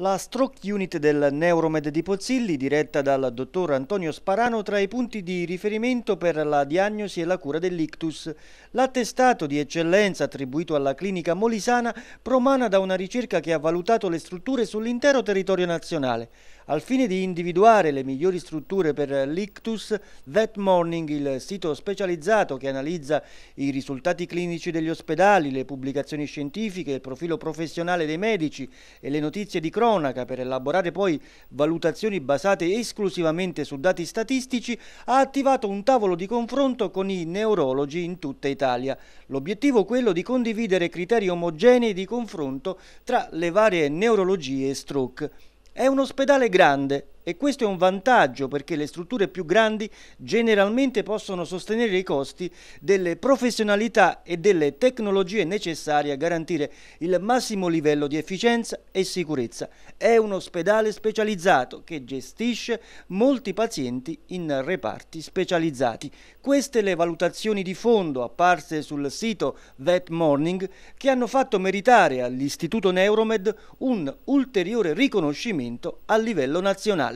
la stroke unit del Neuromed di Pozzilli, diretta dal dottor Antonio Sparano, tra i punti di riferimento per la diagnosi e la cura dell'ictus. L'attestato di eccellenza attribuito alla clinica molisana promana da una ricerca che ha valutato le strutture sull'intero territorio nazionale. Al fine di individuare le migliori strutture per l'ictus, That Morning, il sito specializzato che analizza i risultati clinici degli ospedali, le pubblicazioni scientifiche, il profilo professionale dei medici e le notizie di cronaca per elaborare poi valutazioni basate esclusivamente su dati statistici, ha attivato un tavolo di confronto con i neurologi in tutta Italia. L'obiettivo è quello di condividere criteri omogenei di confronto tra le varie neurologie e stroke. È un ospedale grande, e questo è un vantaggio perché le strutture più grandi generalmente possono sostenere i costi delle professionalità e delle tecnologie necessarie a garantire il massimo livello di efficienza e sicurezza. È un ospedale specializzato che gestisce molti pazienti in reparti specializzati. Queste le valutazioni di fondo apparse sul sito Vet Morning che hanno fatto meritare all'Istituto Neuromed un ulteriore riconoscimento a livello nazionale.